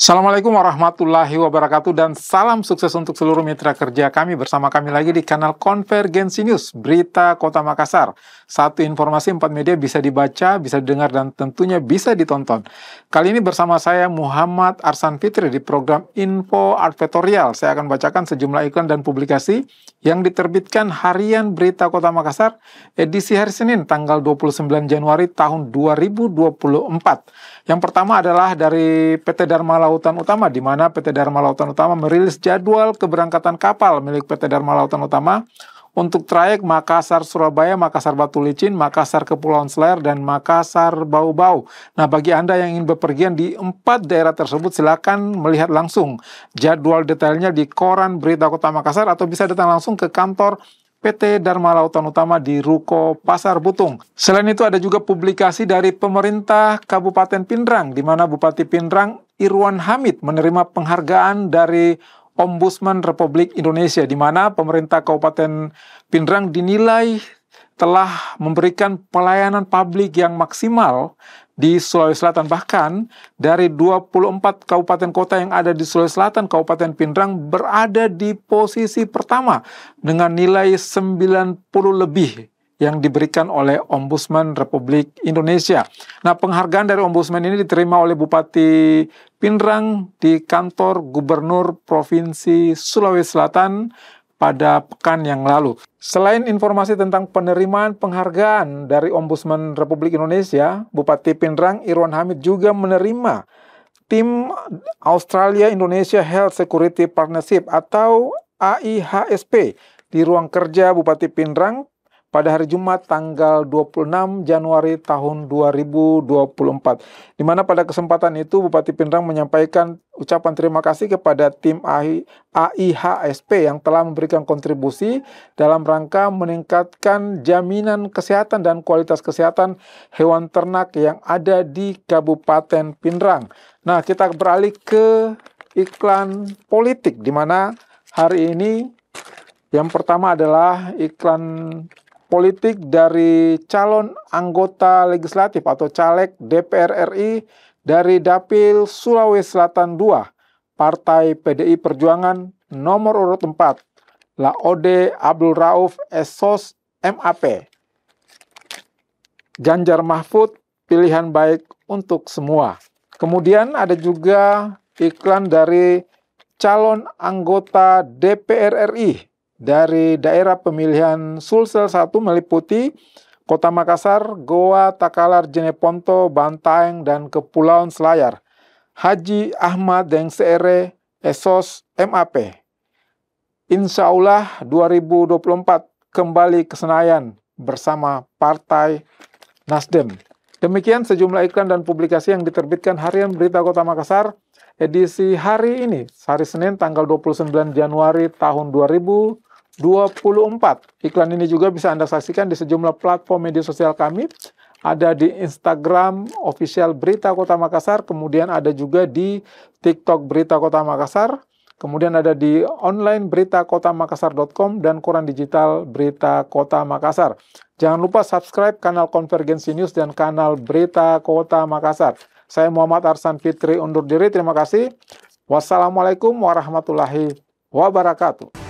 Assalamualaikum warahmatullahi wabarakatuh dan salam sukses untuk seluruh mitra kerja kami bersama kami lagi di kanal Konvergensi News, berita Kota Makassar. Satu informasi empat media bisa dibaca, bisa didengar dan tentunya bisa ditonton. Kali ini bersama saya Muhammad Arsan Fitri di program Info Advertorial. Saya akan bacakan sejumlah iklan dan publikasi yang diterbitkan harian Berita Kota Makassar edisi hari Senin tanggal 29 Januari tahun 2024. Yang pertama adalah dari PT Dharma Lautan Utama, di mana PT Dharma Lautan Utama merilis jadwal keberangkatan kapal milik PT Dharma Lautan Utama untuk trayek Makassar Surabaya, Makassar Batu Licin, Makassar Kepulauan Selayar dan Makassar Bau Bau. Nah, bagi Anda yang ingin bepergian di empat daerah tersebut silakan melihat langsung jadwal detailnya di koran Berita Kota Makassar atau bisa datang langsung ke kantor PT Dharma Lautan Utama di Ruko Pasar Butung. Selain itu ada juga publikasi dari pemerintah Kabupaten Pindrang, di mana Bupati Pindrang Irwan Hamid menerima penghargaan dari Ombudsman Republik Indonesia, di mana pemerintah Kabupaten Pindrang dinilai telah memberikan pelayanan publik yang maksimal di Sulawesi Selatan. Bahkan dari 24 kabupaten kota yang ada di Sulawesi Selatan, Kabupaten Pindrang berada di posisi pertama dengan nilai 90 lebih yang diberikan oleh Ombudsman Republik Indonesia. Nah, penghargaan dari Ombudsman ini diterima oleh Bupati Pindrang di kantor Gubernur Provinsi Sulawesi Selatan pada pekan yang lalu. Selain informasi tentang penerimaan penghargaan dari Ombudsman Republik Indonesia, Bupati Pinrang Irwan Hamid juga menerima tim Australia Indonesia Health Security Partnership atau AIHSP di ruang kerja Bupati Pinrang pada hari Jumat tanggal 26 Januari tahun 2024. Di mana pada kesempatan itu Bupati Pindrang menyampaikan ucapan terima kasih kepada tim AIHSP yang telah memberikan kontribusi dalam rangka meningkatkan jaminan kesehatan dan kualitas kesehatan hewan ternak yang ada di Kabupaten Pindrang. Nah, kita beralih ke iklan politik di mana hari ini yang pertama adalah iklan politik dari calon anggota legislatif atau caleg DPR RI dari Dapil Sulawesi Selatan dua, Partai PDI Perjuangan nomor urut 4, Laode Abdul Rauf Esos MAP. Ganjar Mahfud, pilihan baik untuk semua. Kemudian ada juga iklan dari calon anggota DPR RI dari daerah pemilihan Sulsel 1 meliputi Kota Makassar, Goa, Takalar, Jeneponto, Bantaeng, dan Kepulauan Selayar. Haji Ahmad Deng Seere Esos MAP. Insya Allah 2024 kembali ke Senayan bersama Partai Nasdem. Demikian sejumlah iklan dan publikasi yang diterbitkan Harian Berita Kota Makassar edisi hari ini, hari Senin tanggal 29 Januari tahun 2000. 24. Iklan ini juga bisa Anda saksikan di sejumlah platform media sosial kami. Ada di Instagram official Berita Kota Makassar, kemudian ada juga di TikTok Berita Kota Makassar, kemudian ada di online kota makassar.com dan koran digital Berita Kota Makassar. Jangan lupa subscribe kanal Konvergensi News dan kanal Berita Kota Makassar. Saya Muhammad Arsan Fitri undur diri, terima kasih. Wassalamualaikum warahmatullahi wabarakatuh.